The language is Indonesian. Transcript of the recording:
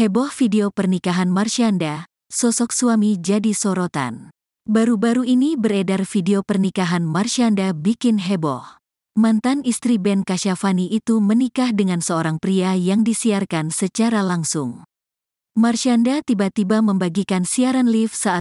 Heboh video pernikahan Marsyanda, sosok suami jadi sorotan. Baru-baru ini beredar video pernikahan Marsyanda bikin heboh. Mantan istri Ben Kasyafani itu menikah dengan seorang pria yang disiarkan secara langsung. Marsyanda tiba-tiba membagikan siaran live saat